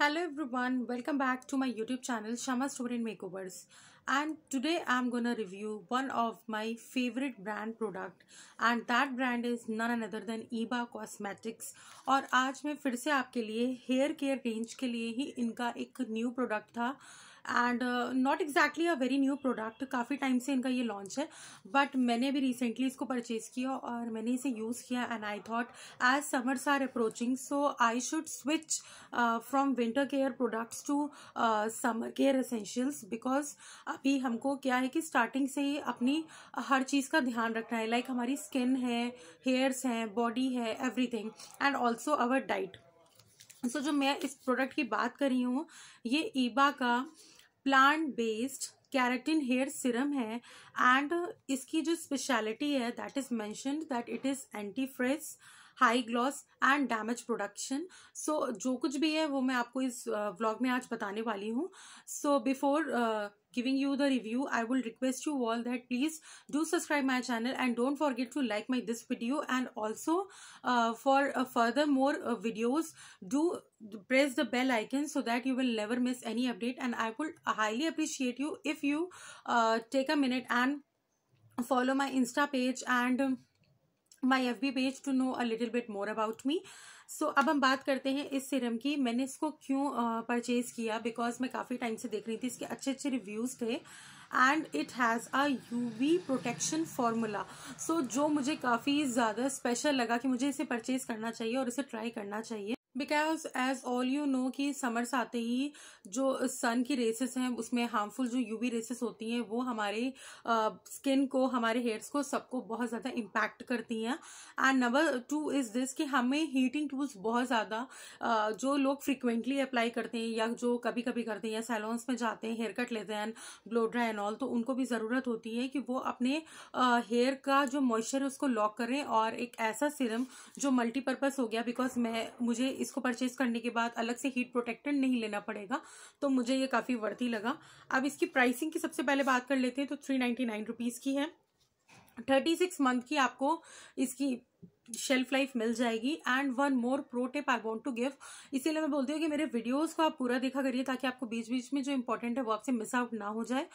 Hello every one welcome back to my YouTube channel Shama make makeovers and today I am gonna review one of my favourite brand product and that brand is none other than Iba cosmetics और आज मैं फिर से आपके लिए hair care range के लिए ही इनका एक न्यू प्रोडक्ट था and not exactly a very new product काफ़ी टाइम से इनका ये लॉन्च है बट मैंने भी रिसेंटली इसको परचेज़ किया और मैंने इसे यूज़ किया and I thought as summers are approaching so I should switch from winter care products to summer care essentials because अभी हमको क्या है कि स्टार्टिंग से ही अपनी हर चीज़ का ध्यान रखना है लाइक like हमारी स्किन है हेयर्स हैं बॉडी है everything and also our diet so जो मैं इस प्रोडक्ट की बात कर रही हूँ ये ईबा का plant based keratin hair serum है एंड इसकी जो स्पेशलिटी है that is mentioned that it is anti frizz high gloss and damage production so जो कुछ भी है वो मैं आपको इस व्लॉग में आज बताने वाली हूँ so before giving you the review i will request you all that please do subscribe my channel and don't forget to like my this video and also uh, for uh, further more uh, videos do press the bell icon so that you will never miss any update and i would highly appreciate you if you uh, take a minute and follow my insta page and um, my FB page to know a little bit more about me. So so, अब हम बात करते हैं इस सिरम की मैंने इसको क्यों परचेज़ किया बिकॉज मैं काफ़ी टाइम से देख रही थी इसके अच्छे अच्छे रिव्यूज़ थे and it has a V protection formula so जो मुझे काफ़ी ज़्यादा स्पेशल लगा कि मुझे इसे परचेज़ करना चाहिए और इसे ट्राई करना चाहिए because as all you know कि समर्स आते ही जो सन की रेसेस हैं उसमें हार्मफुल जो यूवी रेसेस होती हैं वो हमारे स्किन uh, को हमारे हेयर्स को सबको बहुत ज़्यादा इम्पैक्ट करती हैं and number two is this कि हमें हीटिंग टूल्स बहुत ज़्यादा uh, जो लोग फ्रिक्वेंटली अप्लाई करते हैं या जो कभी कभी करते हैं या सैलॉन्स में जाते हैं हेयर कट लेते हैं ब्लो ड्राई एंड ऑल तो उनको भी ज़रूरत होती है कि वो अपने हेयर uh, का जो मॉइस्चर है उसको लॉक करें और एक ऐसा सिरम जो मल्टीपर्पज़ हो गया बिकॉज मैं मुझे इसको परचेज करने के बाद अलग से हीट प्रोटेक्टर नहीं लेना पड़ेगा तो मुझे ये काफ़ी वर्दी लगा अब इसकी प्राइसिंग की सबसे पहले बात कर लेते हैं तो थ्री नाइन्टी नाइन रुपीज़ की है थर्टी सिक्स मंथ की आपको इसकी शेल्फ लाइफ मिल जाएगी and one more pro tip I want to give इसीलिए मैं बोलती हूँ कि मेरे वीडियोस को आप पूरा देखा करिए ताकि आपको बीच बीच में जो इंपॉर्टेंट है वो आपसे मिस आउट ना हो जाए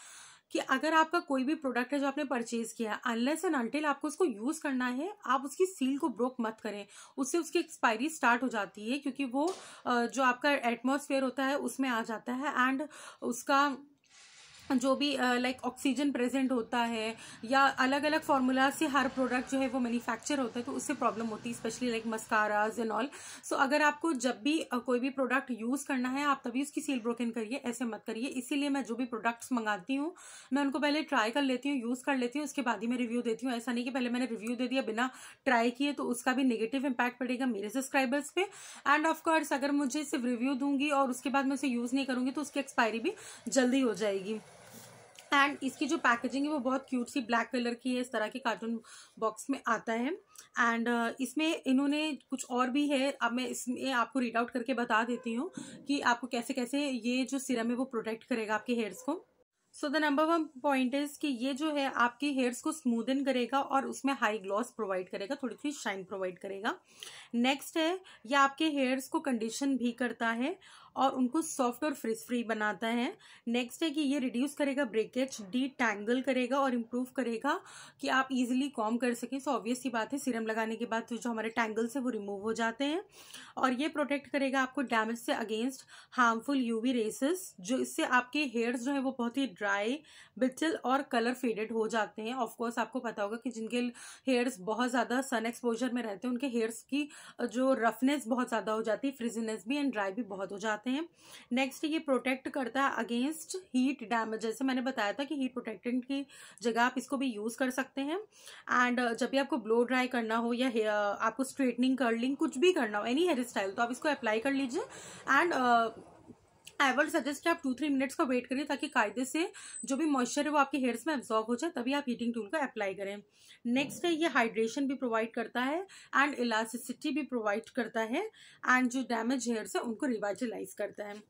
कि अगर आपका कोई भी प्रोडक्ट है जो आपने परचेज किया है अनलेस एंड अनटिल आपको उसको यूज करना है आप उसकी सील को ब्रोक मत करें उससे उसकी एक्सपायरी स्टार्ट हो जाती है क्योंकि वो जो आपका एटमोसफेयर होता है उसमें आ जाता है एंड उसका जो भी लाइक ऑक्सीजन प्रेजेंट होता है या अलग अलग फार्मूला से हर प्रोडक्ट जो है वो मैन्युफैक्चर होता है तो उससे प्रॉब्लम होती है specially like mascaras and all so अगर आपको जब भी uh, कोई भी प्रोडक्ट यूज़ करना है आप तभी उसकी सील ब्रोकन करिए ऐसे मत करिए इसीलिए मैं जो भी प्रोडक्ट्स मंगाती हूँ मैं उनको पहले ट्राई कर लेती हूँ यूज़ कर लेती हूँ उसके बाद ही मैं रिव्यू देती हूँ ऐसा नहीं कि पहले मैंने रिव्यू दे दिया बिना ट्राई किए तो उसका भी निगेटिव इम्पैक्ट पड़ेगा मेरे सब्सक्राइबर्स पे एंड ऑफकोर्स अगर मुझे सिर्फ रिव्यू दूंगी और उसके बाद मैं उसे यूज़ नहीं करूँगी तो उसकी एक्सपायरी भी जल्दी हो जाएगी एंड इसकी जो पैकेजिंग है वो बहुत क्यूट सी ब्लैक कलर की है इस तरह के कार्टून बॉक्स में आता है एंड uh, इसमें इन्होंने कुछ और भी है अब मैं इसमें आपको रीड आउट करके बता देती हूँ कि आपको कैसे कैसे ये जो सिरम है वो प्रोटेक्ट करेगा आपके हेयर्स को so the number one point is कि ये जो है आपकी हेयर्स को स्मूदन करेगा और उसमें हाई ग्लॉस प्रोवाइड करेगा थोड़ी थोड़ी शाइन प्रोवाइड करेगा नेक्स्ट है ये आपके हेयर्स को कंडीशन भी करता है और उनको सॉफ्ट और फ्रिज फ्री बनाता है नेक्स्ट है कि ये रिड्यूस करेगा ब्रेकेज डी टैंगल करेगा और इम्प्रूव करेगा कि आप इजीली कॉम कर सकें सो ऑब्वियस ही बात है सीरम लगाने के बाद तो जो हमारे टैंगल्स हैं वो रिमूव हो जाते हैं और ये प्रोटेक्ट करेगा आपको डैमेज से अगेंस्ट हार्मफुल यूवी रेसेस जो इससे आपके हेयर्स जो है वो बहुत ही ड्राई बिचल और कलर फेडेड हो जाते हैं ऑफकोर्स आपको पता होगा कि जिनके हेयर्स बहुत ज़्यादा सन एक्सपोजर में रहते हैं उनके हेयर्स की जो रफनेस बहुत ज़्यादा हो जाती है फ्रिजीनेस भी एंड ड्राई भी बहुत हो जाते हैं नेक्स्ट ये प्रोटेक्ट करता है अगेंस्ट हीट डैमेज जैसे मैंने बताया था कि हीट प्रोटेक्टेंट की जगह आप इसको भी यूज़ कर सकते हैं एंड जब भी आपको ब्लो ड्राई करना हो या आपको स्ट्रेटनिंग कर्लिंग कुछ भी करना हो एनी हेयर स्टाइल तो आप इसको अप्लाई कर लीजिए एंड आई वुड सजेस्ट आप टू थ्री मिनट्स का वेट करिए ताकि कायदे से जो भी मॉइस्चर है वो आपके हेयर्स में एब्जॉर्ब हो जाए तभी आप हीटिंग टूल का अप्लाई करें नेक्स्ट है ये हाइड्रेशन भी प्रोवाइड करता है एंड इलास्टिसिटी भी प्रोवाइड करता है एंड जो डैमेज हेयर्स है उनको रिवाइटलाइज करता है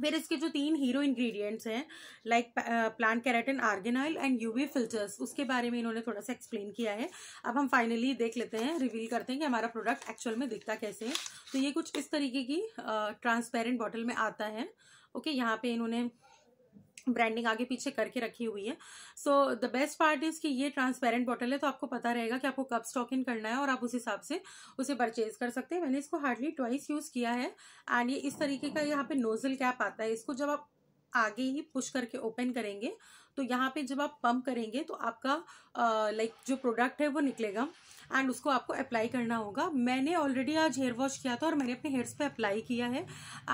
फिर इसके जो तीन हीरो इंग्रेडिएंट्स हैं like plant keratin oil and UV filters उसके बारे में इन्होंने थोड़ा सा एक्सप्लेन किया है अब हम फाइनली देख लेते हैं रिवील करते हैं कि हमारा प्रोडक्ट एक्चुअल में दिखता कैसे है तो ये कुछ इस तरीके की ट्रांसपेरेंट uh, बॉटल में आता है ओके यहाँ पे इन्होंने ब्रांडिंग आगे पीछे करके रखी हुई है so the best part is कि ये ट्रांसपेरेंट बॉटल है तो आपको पता रहेगा कि आपको कब स्टॉक इन करना है और आप उस हिसाब से उसे परचेज कर सकते हैं मैंने इसको हार्डली ट्वाइस यूज़ किया है एंड ये इस तरीके का यहाँ पे नोजल कैप आता है इसको जब आप आगे ही पुश करके ओपन करेंगे तो यहाँ पे जब आप पंप करेंगे तो आपका लाइक जो प्रोडक्ट है वो निकलेगा एंड उसको आपको अप्लाई करना होगा मैंने ऑलरेडी आज हेयर वॉश किया था और मैंने अपने हेयर्स पे अप्लाई किया है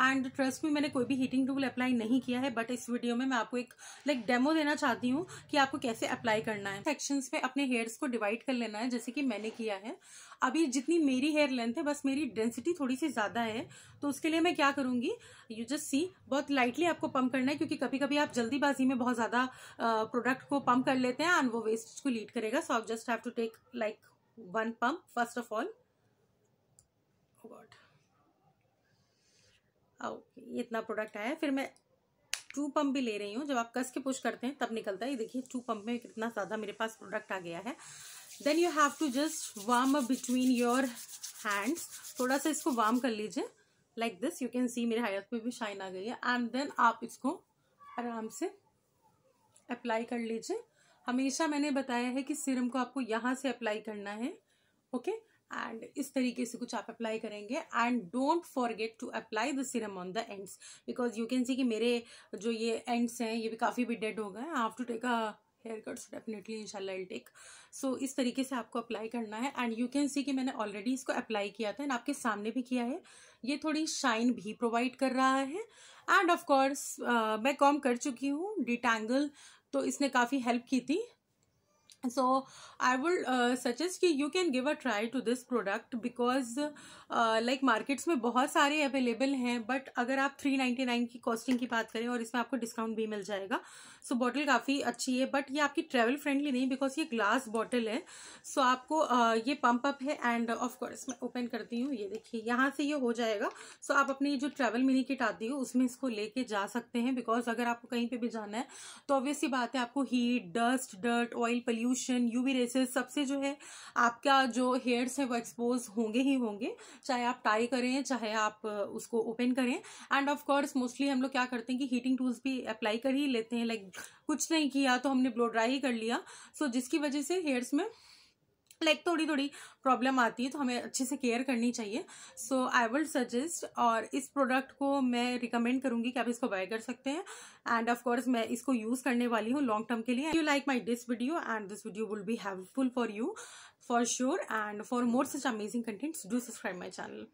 एंड ट्रस्ट में मैंने कोई भी हीटिंग टूल अप्लाई नहीं किया है बट इस वीडियो में मैं आपको एक लाइक डेमो देना चाहती हूँ कि आपको कैसे अप्लाई करना है सेक्शंस पे अपने हेयर्स को डिवाइड कर लेना है जैसे कि मैंने किया है अभी जितनी मेरी हेयर लेंथ है बस मेरी डेंसिटी थोड़ी सी ज़्यादा है तो उसके लिए मैं क्या करूँगी यू जस्ट सी बहुत लाइटली आपको पंप करना है क्योंकि कभी कभी आप जल्दीबाजी में बहुत ज़्यादा प्रोडक्ट को पंप कर लेते हैं एंड वो वेस्ट को लीड करेगा सो आप just have to take like one pump first of all okay इतना प्रोडक्ट आया है फिर मैं टू पंप भी ले रही हूँ जब आप कस के पुश करते हैं तब निकलता है ये देखिए टू पंप में कितना ज़्यादा मेरे पास प्रोडक्ट आ गया है then you have to just warm up between your hands थोड़ा सा इसको वार्म कर लीजिए like this you can see मेरे हाइथ पे भी शाइन आ गई है एंड देन आप इसको आराम से अप्लाई कर लीजिए हमेशा मैंने बताया है कि सीरम को आपको यहाँ से अप्लाई करना है ओके okay? एंड इस तरीके से कुछ आप अप्लाई करेंगे and don't forget to apply the serum on the ends because you can see कि मेरे जो ये एंड्स हैं ये भी काफ़ी भी डेड हो गए have to take a hair cuts definitely इनशाला टेक सो इस तरीके से आपको अप्लाई करना है एंड यू कैन सी कि मैंने ऑलरेडी इसको अप्लाई किया था एंड आपके सामने भी किया है ये थोड़ी शाइन भी प्रोवाइड कर रहा है एंड ऑफकोर्स uh, मैं कॉम कर चुकी हूँ डिटेंगल तो इसने काफ़ी हेल्प की थी so i would uh, suggest कि you can give a try to this product because uh, like markets में बहुत सारे available हैं but अगर आप 399 की costing की बात करें और इसमें आपको discount भी मिल जाएगा सो so, बॉटल काफ़ी अच्छी है बट ये आपकी ट्रैवल फ्रेंडली नहीं बिकॉज ये ग्लास बॉटल है सो so, आपको uh, ये पम्प अप है एंड ऑफ कोर्स मैं ओपन करती हूँ ये देखिए यहाँ से ये हो जाएगा सो so, आप अपनी जो ट्रैवल मिनी किट आती है उसमें इसको लेके जा सकते हैं बिकॉज अगर आपको कहीं पर भी जाना है तो ऑब्वियसली बात है आपको heat dust dirt oil pollution pollution UV rays सबसे जो है आपका जो हेयर्स है वो एक्सपोज होंगे ही होंगे चाहे आप टाई करें चाहे आप उसको ओपन करें एंड ऑफ कोर्स मोस्टली हम लोग क्या करते हैं कि हीटिंग टूल्स भी अप्लाई कर ही लेते हैं लाइक like, कुछ नहीं किया तो हमने ब्लो ड्राई ही कर लिया सो so, जिसकी वजह से हेयर्स में लाइक थोड़ी थोड़ी प्रॉब्लम आती है तो हमें अच्छे से केयर करनी चाहिए सो आई वुड सजेस्ट और इस प्रोडक्ट को मैं रिकमेंड करूँगी कि आप इसको बाय कर सकते हैं एंड ऑफ कोर्स मैं इसको यूज़ करने वाली हूँ लॉन्ग टर्म के लिए you like my this video and this video will be helpful for you for sure and for more such amazing contents do subscribe my channel